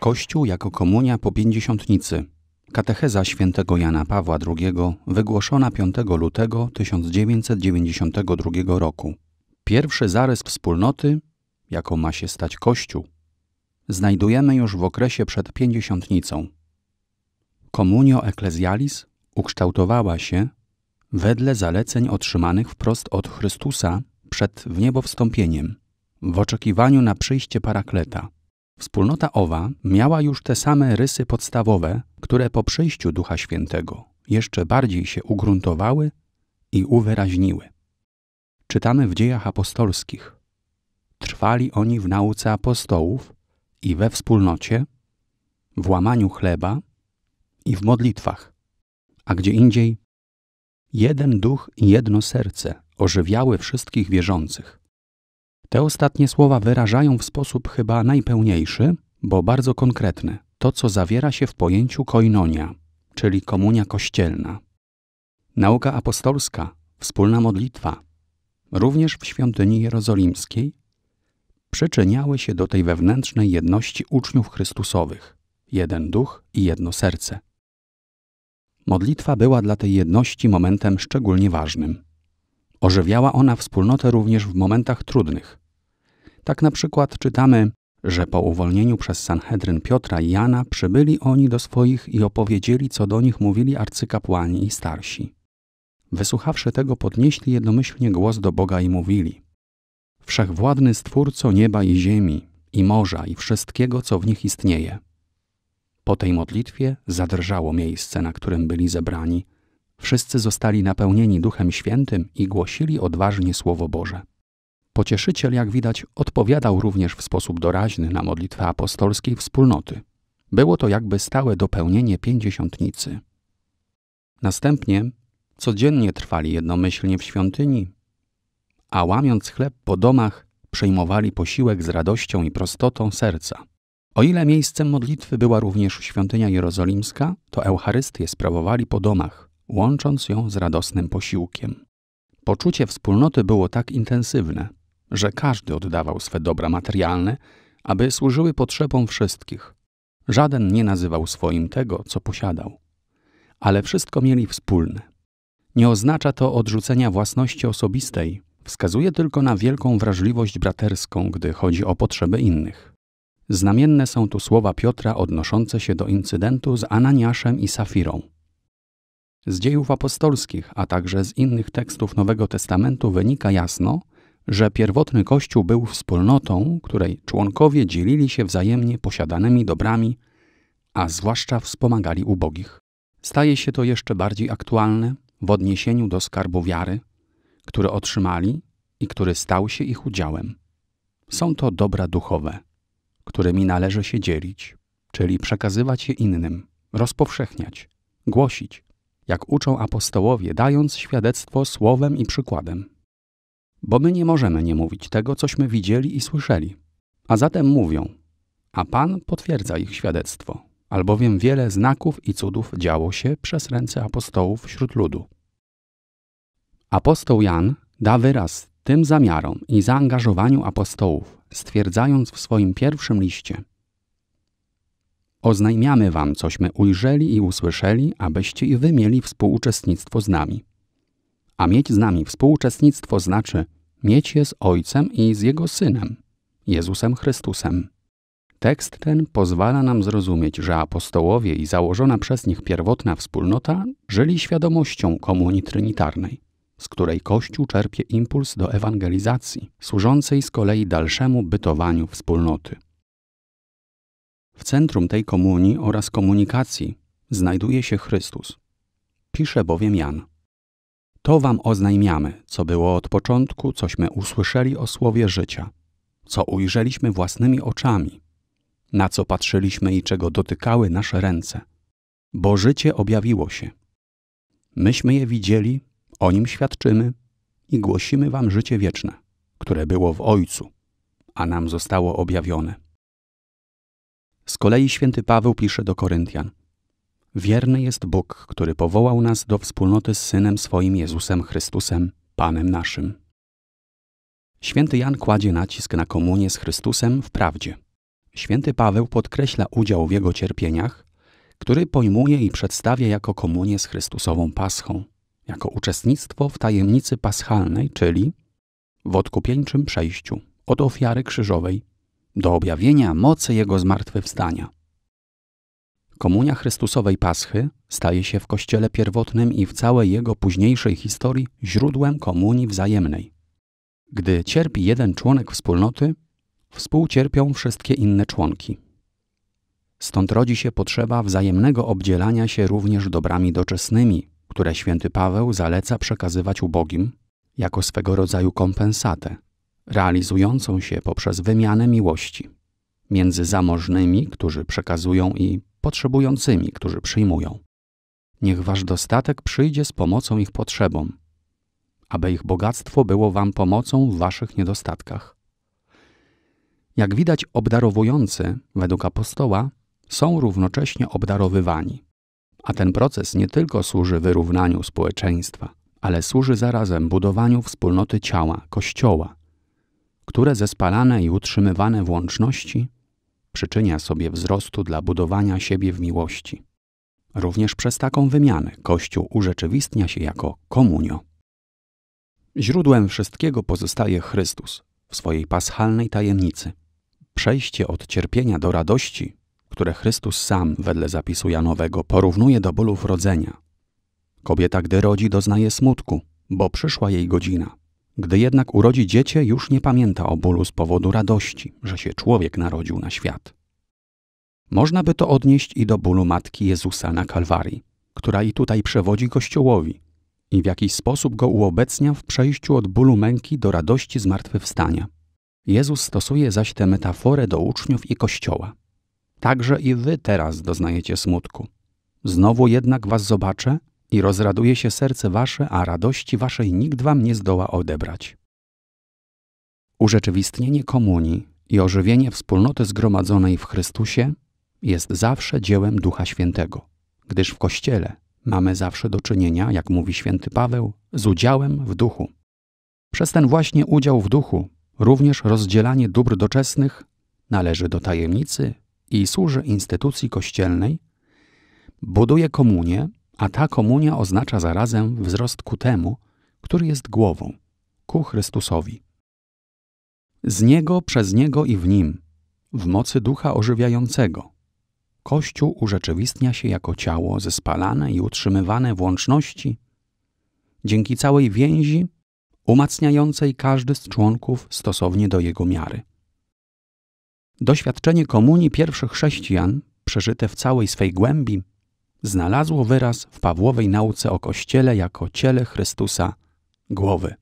Kościół jako komunia po pięćdziesiątnicy. Katecheza świętego Jana Pawła II wygłoszona 5 lutego 1992 roku. Pierwszy zarys wspólnoty, jaką ma się stać Kościół, znajdujemy już w okresie przed pięćdziesiątnicą. Komunio Ecclesialis ukształtowała się wedle zaleceń otrzymanych wprost od Chrystusa przed wniebowstąpieniem, w oczekiwaniu na przyjście Parakleta – Wspólnota owa miała już te same rysy podstawowe, które po przyjściu Ducha Świętego jeszcze bardziej się ugruntowały i uwyraźniły. Czytamy w dziejach apostolskich. Trwali oni w nauce apostołów i we wspólnocie, w łamaniu chleba i w modlitwach, a gdzie indziej jeden duch i jedno serce ożywiały wszystkich wierzących. Te ostatnie słowa wyrażają w sposób chyba najpełniejszy, bo bardzo konkretny, to co zawiera się w pojęciu koinonia, czyli komunia kościelna. Nauka apostolska, wspólna modlitwa, również w świątyni jerozolimskiej, przyczyniały się do tej wewnętrznej jedności uczniów Chrystusowych, jeden duch i jedno serce. Modlitwa była dla tej jedności momentem szczególnie ważnym. Ożywiała ona wspólnotę również w momentach trudnych. Tak na przykład czytamy, że po uwolnieniu przez Sanhedryn Piotra i Jana przybyli oni do swoich i opowiedzieli, co do nich mówili arcykapłani i starsi. Wysłuchawszy tego, podnieśli jednomyślnie głos do Boga i mówili: Wszechwładny Stwórco nieba i ziemi, i morza, i wszystkiego, co w nich istnieje. Po tej modlitwie zadrżało miejsce, na którym byli zebrani, Wszyscy zostali napełnieni Duchem Świętym i głosili odważnie Słowo Boże. Pocieszyciel, jak widać, odpowiadał również w sposób doraźny na modlitwę apostolskiej wspólnoty. Było to jakby stałe dopełnienie pięćdziesiątnicy. Następnie codziennie trwali jednomyślnie w świątyni, a łamiąc chleb po domach, przejmowali posiłek z radością i prostotą serca. O ile miejscem modlitwy była również świątynia jerozolimska, to Eucharystię sprawowali po domach łącząc ją z radosnym posiłkiem. Poczucie wspólnoty było tak intensywne, że każdy oddawał swe dobra materialne, aby służyły potrzebom wszystkich. Żaden nie nazywał swoim tego, co posiadał. Ale wszystko mieli wspólne. Nie oznacza to odrzucenia własności osobistej, wskazuje tylko na wielką wrażliwość braterską, gdy chodzi o potrzeby innych. Znamienne są tu słowa Piotra odnoszące się do incydentu z Ananiaszem i Safirą. Z dziejów apostolskich, a także z innych tekstów Nowego Testamentu wynika jasno, że pierwotny Kościół był wspólnotą, której członkowie dzielili się wzajemnie posiadanymi dobrami, a zwłaszcza wspomagali ubogich. Staje się to jeszcze bardziej aktualne w odniesieniu do skarbu wiary, który otrzymali i który stał się ich udziałem. Są to dobra duchowe, którymi należy się dzielić, czyli przekazywać je innym, rozpowszechniać, głosić, jak uczą apostołowie, dając świadectwo słowem i przykładem. Bo my nie możemy nie mówić tego, cośmy widzieli i słyszeli. A zatem mówią, a Pan potwierdza ich świadectwo, albowiem wiele znaków i cudów działo się przez ręce apostołów wśród ludu. Apostoł Jan da wyraz tym zamiarom i zaangażowaniu apostołów, stwierdzając w swoim pierwszym liście, Oznajmiamy wam, cośmy ujrzeli i usłyszeli, abyście i wy mieli współuczestnictwo z nami. A mieć z nami współuczestnictwo znaczy mieć je z Ojcem i z Jego Synem, Jezusem Chrystusem. Tekst ten pozwala nam zrozumieć, że apostołowie i założona przez nich pierwotna wspólnota żyli świadomością komunii trynitarnej, z której Kościół czerpie impuls do ewangelizacji, służącej z kolei dalszemu bytowaniu wspólnoty. W centrum tej komunii oraz komunikacji znajduje się Chrystus. Pisze bowiem Jan. To wam oznajmiamy, co było od początku, cośmy usłyszeli o słowie życia, co ujrzeliśmy własnymi oczami, na co patrzyliśmy i czego dotykały nasze ręce. Bo życie objawiło się. Myśmy je widzieli, o nim świadczymy i głosimy wam życie wieczne, które było w Ojcu, a nam zostało objawione. Z kolei święty Paweł pisze do Koryntian: Wierny jest Bóg, który powołał nas do wspólnoty z synem swoim Jezusem Chrystusem, Panem naszym. Święty Jan kładzie nacisk na komunię z Chrystusem w prawdzie. Święty Paweł podkreśla udział w jego cierpieniach, który pojmuje i przedstawia jako komunię z Chrystusową Paschą, jako uczestnictwo w tajemnicy paschalnej, czyli w odkupieńczym przejściu od ofiary krzyżowej do objawienia mocy Jego zmartwychwstania. Komunia Chrystusowej Paschy staje się w Kościele pierwotnym i w całej jego późniejszej historii źródłem komunii wzajemnej. Gdy cierpi jeden członek wspólnoty, współcierpią wszystkie inne członki. Stąd rodzi się potrzeba wzajemnego obdzielania się również dobrami doczesnymi, które święty Paweł zaleca przekazywać ubogim jako swego rodzaju kompensatę realizującą się poprzez wymianę miłości między zamożnymi, którzy przekazują i potrzebującymi, którzy przyjmują. Niech wasz dostatek przyjdzie z pomocą ich potrzebom, aby ich bogactwo było wam pomocą w waszych niedostatkach. Jak widać, obdarowujący, według apostoła, są równocześnie obdarowywani. A ten proces nie tylko służy wyrównaniu społeczeństwa, ale służy zarazem budowaniu wspólnoty ciała, kościoła, które ze spalane i utrzymywane w łączności przyczynia sobie wzrostu dla budowania siebie w miłości. Również przez taką wymianę Kościół urzeczywistnia się jako komunio. Źródłem wszystkiego pozostaje Chrystus w swojej paschalnej tajemnicy. Przejście od cierpienia do radości, które Chrystus sam wedle zapisu Janowego porównuje do bólów rodzenia. Kobieta, gdy rodzi, doznaje smutku, bo przyszła jej godzina. Gdy jednak urodzi dziecię, już nie pamięta o bólu z powodu radości, że się człowiek narodził na świat. Można by to odnieść i do bólu matki Jezusa na Kalwarii, która i tutaj przewodzi Kościołowi i w jakiś sposób go uobecnia w przejściu od bólu męki do radości zmartwychwstania. Jezus stosuje zaś tę metaforę do uczniów i Kościoła. Także i wy teraz doznajecie smutku. Znowu jednak was zobaczę, i rozraduje się serce wasze, a radości waszej nikt wam nie zdoła odebrać. Urzeczywistnienie komunii i ożywienie wspólnoty zgromadzonej w Chrystusie jest zawsze dziełem Ducha Świętego, gdyż w Kościele mamy zawsze do czynienia, jak mówi święty Paweł, z udziałem w duchu. Przez ten właśnie udział w duchu również rozdzielanie dóbr doczesnych należy do tajemnicy i służy instytucji kościelnej, buduje komunię a ta komunia oznacza zarazem wzrost ku temu, który jest głową, ku Chrystusowi. Z Niego, przez Niego i w Nim, w mocy ducha ożywiającego, Kościół urzeczywistnia się jako ciało zespalane i utrzymywane w łączności dzięki całej więzi umacniającej każdy z członków stosownie do jego miary. Doświadczenie komunii pierwszych chrześcijan, przeżyte w całej swej głębi, znalazło wyraz w Pawłowej nauce o Kościele jako ciele Chrystusa głowy.